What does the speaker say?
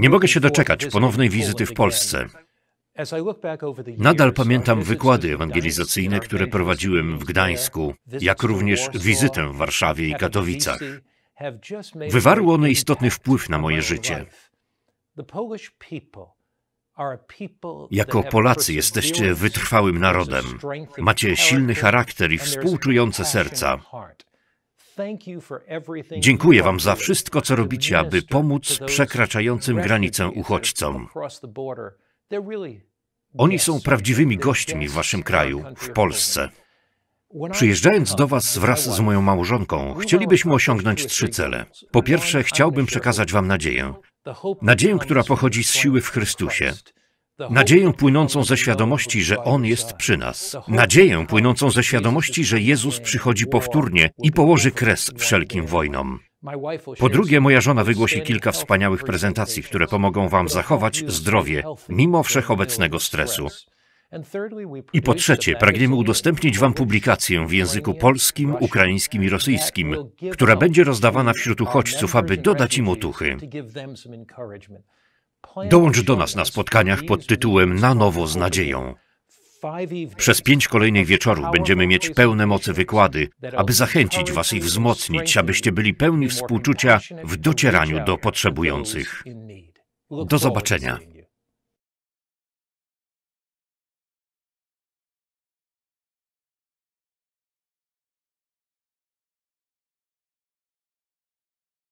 Nie mogę się doczekać ponownej wizyty w Polsce. Nadal pamiętam wykłady ewangelizacyjne, które prowadziłem w Gdańsku, jak również wizytę w Warszawie i Katowicach. Wywarły one istotny wpływ na moje życie. Jako Polacy jesteście wytrwałym narodem. Macie silny charakter i współczujące serca. Dziękuję Wam za wszystko, co robicie, aby pomóc przekraczającym granicę uchodźcom. Oni są prawdziwymi gośćmi w Waszym kraju, w Polsce. Przyjeżdżając do Was wraz z moją małżonką, chcielibyśmy osiągnąć trzy cele. Po pierwsze, chciałbym przekazać Wam nadzieję. Nadzieję, która pochodzi z siły w Chrystusie. Nadzieję płynącą ze świadomości, że On jest przy nas. Nadzieję płynącą ze świadomości, że Jezus przychodzi powtórnie i położy kres wszelkim wojnom. Po drugie, moja żona wygłosi kilka wspaniałych prezentacji, które pomogą Wam zachować zdrowie mimo wszechobecnego stresu. I po trzecie, pragniemy udostępnić Wam publikację w języku polskim, ukraińskim i rosyjskim, która będzie rozdawana wśród uchodźców, aby dodać im otuchy. Dołącz do nas na spotkaniach pod tytułem Na nowo z nadzieją. Przez pięć kolejnych wieczorów będziemy mieć pełne mocy wykłady, aby zachęcić Was i wzmocnić, abyście byli pełni współczucia w docieraniu do potrzebujących. Do zobaczenia.